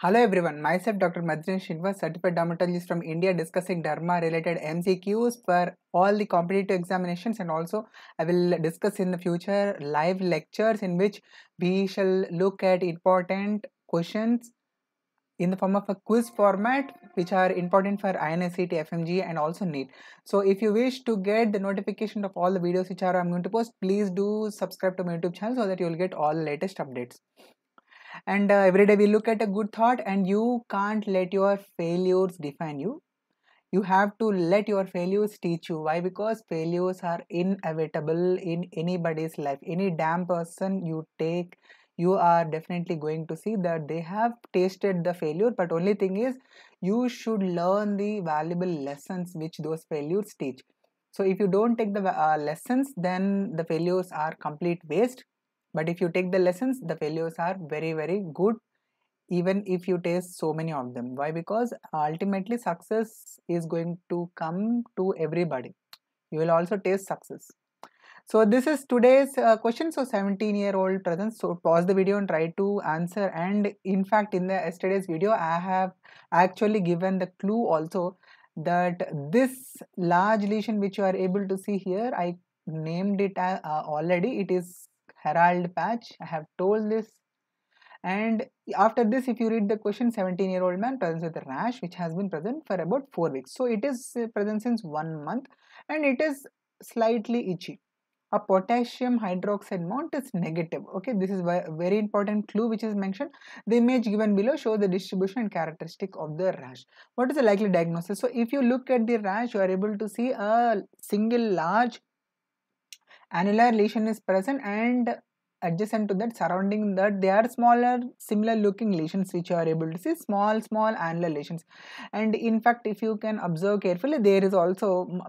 Hello everyone, myself Dr. Madhurin Srinivas, certified dermatologist from India discussing derma related MCQs for all the competitive examinations and also I will discuss in the future live lectures in which we shall look at important questions in the form of a quiz format which are important for INSET, FMG and also NEET. So if you wish to get the notification of all the videos which are I'm going to post, please do subscribe to my YouTube channel so that you will get all latest updates and uh, every day we look at a good thought and you can't let your failures define you you have to let your failures teach you why because failures are inevitable in anybody's life any damn person you take you are definitely going to see that they have tasted the failure but only thing is you should learn the valuable lessons which those failures teach so if you don't take the uh, lessons then the failures are complete waste but if you take the lessons the failures are very very good even if you taste so many of them why because ultimately success is going to come to everybody you will also taste success so this is today's uh, question so 17 year old present so pause the video and try to answer and in fact in the yesterday's video i have actually given the clue also that this large lesion which you are able to see here i named it uh, uh already it is Herald Patch. I have told this. And after this, if you read the question, 17 year old man presents with a rash which has been present for about 4 weeks. So it is uh, present since 1 month and it is slightly itchy. A potassium hydroxide mount is negative. Okay, this is a very important clue which is mentioned. The image given below shows the distribution and characteristic of the rash. What is the likely diagnosis? So if you look at the rash, you are able to see a single large annular lesion is present and adjacent to that surrounding that they are smaller similar looking lesions which you are able to see small small annular lesions and in fact if you can observe carefully there is also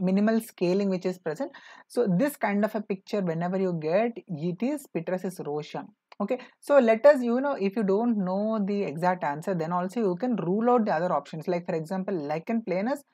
minimal scaling which is present so this kind of a picture whenever you get it is pitrasis roshan okay so let us you know if you don't know the exact answer then also you can rule out the other options like for example lichen planus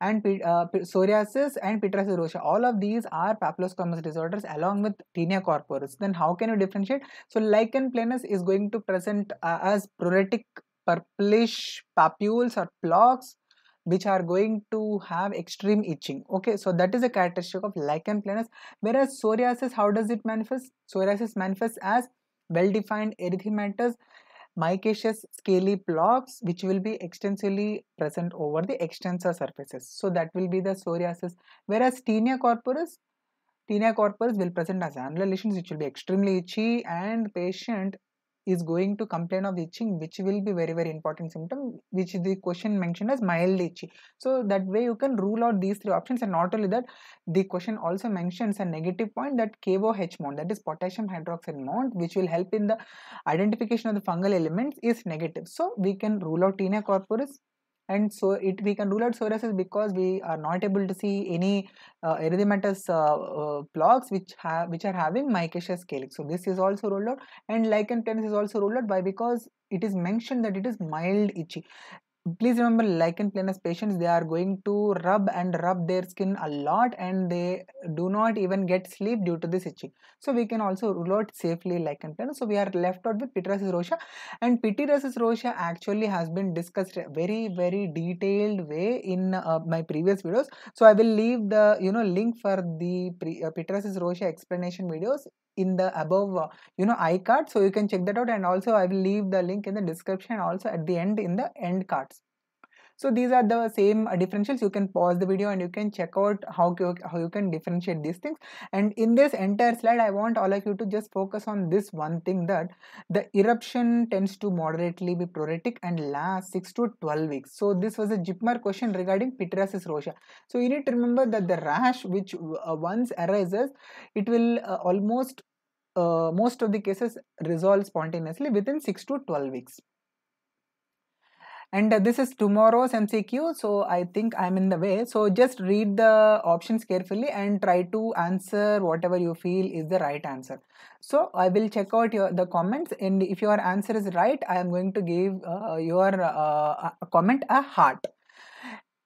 and uh, psoriasis and pityriasis rosacea all of these are papillosquamous disorders along with tinea corporis then how can you differentiate so lichen planus is going to present uh, as pruritic purplish papules or plaques which are going to have extreme itching okay so that is a characteristic of lichen planus whereas psoriasis how does it manifest psoriasis manifests as well-defined erythematous micaceous scaly blobs which will be extensively present over the extensor surfaces. So that will be the psoriasis. Whereas tinea corporis, tinea corporis will present as annular lesions which will be extremely itchy and patient is going to complain of itching which will be very very important symptom which the question mentioned as mild itchy so that way you can rule out these three options and not only that the question also mentions a negative point that KOH mount that is potassium hydroxide mount which will help in the identification of the fungal elements is negative so we can rule out tinea corporis and so it we can rule out psoriasis because we are not able to see any uh, erythematous uh, uh, plaques which have which are having micaceous calyx so this is also ruled out and lichen planus is also ruled out by because it is mentioned that it is mild itchy please remember lichen planus patients they are going to rub and rub their skin a lot and they do not even get sleep due to this itching so we can also rule out safely lichen planus so we are left out with pityriasis rosea, and pityriasis rosea actually has been discussed very very detailed way in uh, my previous videos so i will leave the you know link for the uh, pityriasis rosea explanation videos in the above uh, you know i card so you can check that out and also I will leave the link in the description also at the end in the end cards. So these are the same uh, differentials. You can pause the video and you can check out how, how you can differentiate these things. And in this entire slide, I want all of you to just focus on this one thing that the eruption tends to moderately be pruritic and last 6 to 12 weeks. So this was a Jipmer question regarding pitrasis rosha So you need to remember that the rash which uh, once arises, it will uh, almost uh, most of the cases resolve spontaneously within 6 to 12 weeks and uh, this is tomorrow's mcq so i think i'm in the way so just read the options carefully and try to answer whatever you feel is the right answer so i will check out your the comments and if your answer is right i am going to give uh, your uh, comment a heart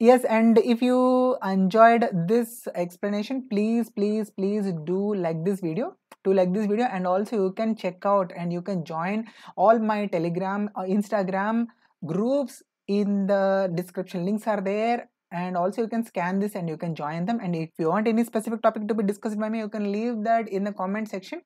yes and if you enjoyed this explanation please please please do like this video to like this video and also you can check out and you can join all my telegram uh, instagram groups in the description links are there and also you can scan this and you can join them and if you want any specific topic to be discussed by me you can leave that in the comment section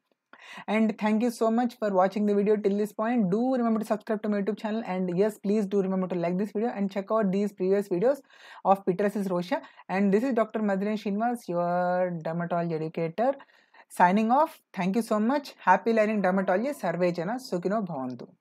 and thank you so much for watching the video till this point do remember to subscribe to my youtube channel and yes please do remember to like this video and check out these previous videos of pityriasis rosha and this is dr madhuren shinvas your dermatology educator signing off thank you so much happy learning dermatology sarve sukino sukhino bhavantu